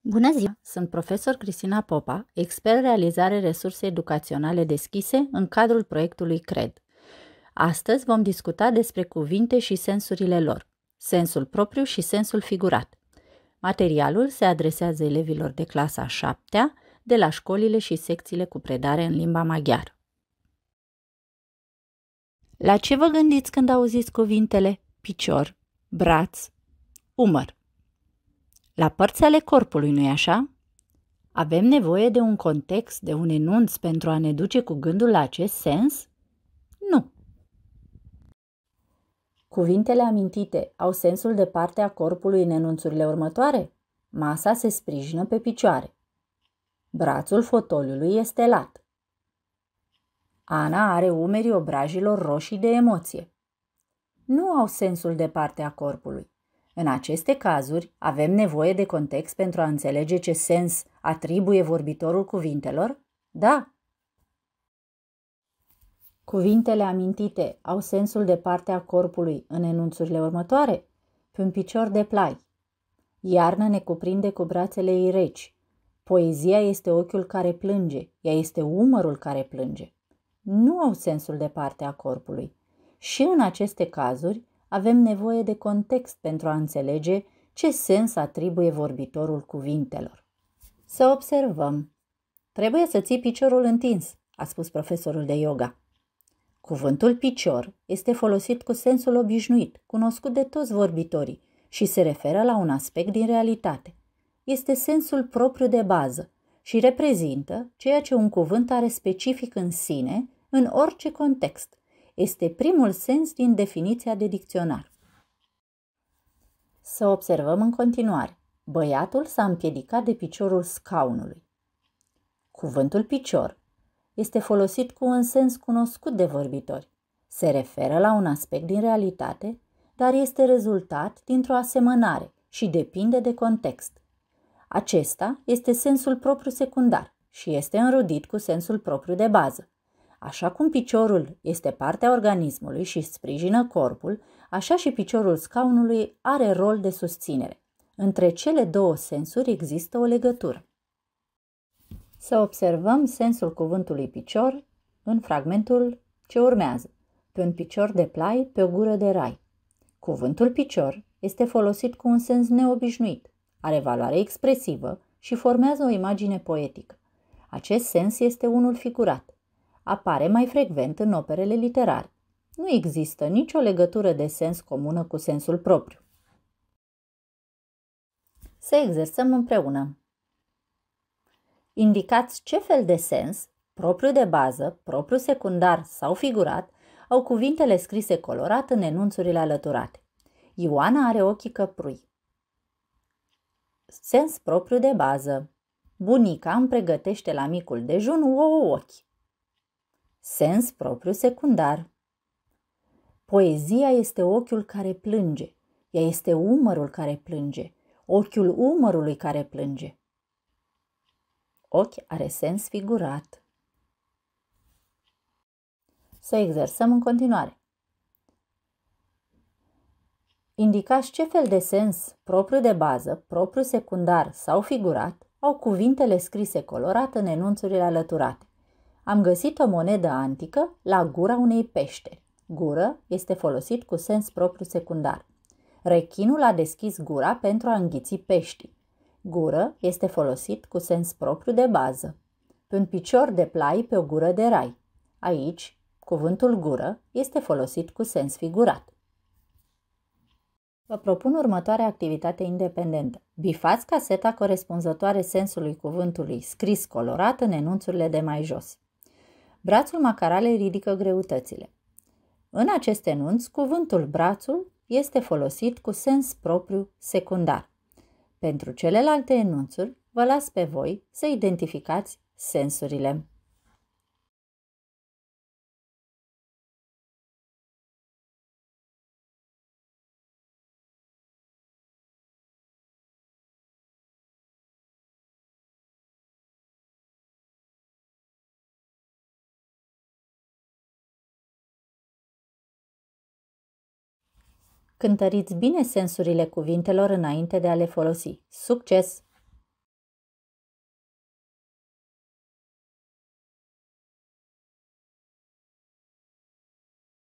Bună ziua! Sunt profesor Cristina Popa, expert realizare resurse educaționale deschise în cadrul proiectului CRED. Astăzi vom discuta despre cuvinte și sensurile lor, sensul propriu și sensul figurat. Materialul se adresează elevilor de clasa 7 de la școlile și secțiile cu predare în limba maghiară. La ce vă gândiți când auziți cuvintele picior, braț, umăr? la părți ale corpului, nu-i așa? Avem nevoie de un context, de un enunț pentru a ne duce cu gândul la acest sens? Nu. Cuvintele amintite au sensul de parte a corpului în enunțurile următoare? Masa se sprijină pe picioare. Brațul fotoliului este lat. Ana are umerii obrajilor roșii de emoție. Nu au sensul de parte a corpului. În aceste cazuri, avem nevoie de context pentru a înțelege ce sens atribuie vorbitorul cuvintelor? Da. Cuvintele amintite au sensul de parte a corpului în enunțurile următoare? Pe un picior de plai. Iarna ne cuprinde cu brațele ei reci. Poezia este ochiul care plânge, ea este umărul care plânge. Nu au sensul de parte a corpului. Și în aceste cazuri, avem nevoie de context pentru a înțelege ce sens atribuie vorbitorul cuvintelor. Să observăm. Trebuie să ții piciorul întins, a spus profesorul de yoga. Cuvântul picior este folosit cu sensul obișnuit, cunoscut de toți vorbitorii și se referă la un aspect din realitate. Este sensul propriu de bază și reprezintă ceea ce un cuvânt are specific în sine în orice context, este primul sens din definiția de dicționar. Să observăm în continuare. Băiatul s-a împiedicat de piciorul scaunului. Cuvântul picior este folosit cu un sens cunoscut de vorbitori. Se referă la un aspect din realitate, dar este rezultat dintr-o asemănare și depinde de context. Acesta este sensul propriu secundar și este înrudit cu sensul propriu de bază. Așa cum piciorul este partea organismului și sprijină corpul, așa și piciorul scaunului are rol de susținere. Între cele două sensuri există o legătură. Să observăm sensul cuvântului picior în fragmentul ce urmează. Pe un picior de plai, pe o gură de rai. Cuvântul picior este folosit cu un sens neobișnuit, are valoare expresivă și formează o imagine poetică. Acest sens este unul figurat apare mai frecvent în operele literare. Nu există nicio legătură de sens comună cu sensul propriu. Să exersăm împreună. Indicați ce fel de sens, propriu de bază, propriu secundar sau figurat, au cuvintele scrise colorat în enunțurile alăturate. Ioana are ochii căprui. Sens propriu de bază. Bunica îmi pregătește la micul dejun ouă ochi sens propriu secundar. Poezia este ochiul care plânge, ea este umărul care plânge, ochiul umărului care plânge. Ochi are sens figurat. Să exersăm în continuare. Indicați ce fel de sens, propriu de bază, propriu secundar sau figurat, au cuvintele scrise colorat în enunțurile alăturate. Am găsit o monedă antică la gura unei pește. Gură este folosit cu sens propriu secundar. Rechinul a deschis gura pentru a înghiți peștii. Gură este folosit cu sens propriu de bază. Pe un picior de plai pe o gură de rai. Aici, cuvântul gură este folosit cu sens figurat. Vă propun următoarea activitate independentă. Bifați caseta corespunzătoare sensului cuvântului scris colorat în enunțurile de mai jos. Brațul macaralei ridică greutățile. În acest enunț, cuvântul brațul este folosit cu sens propriu secundar. Pentru celelalte enunțuri, vă las pe voi să identificați sensurile. Cântăriți bine sensurile cuvintelor înainte de a le folosi. Succes!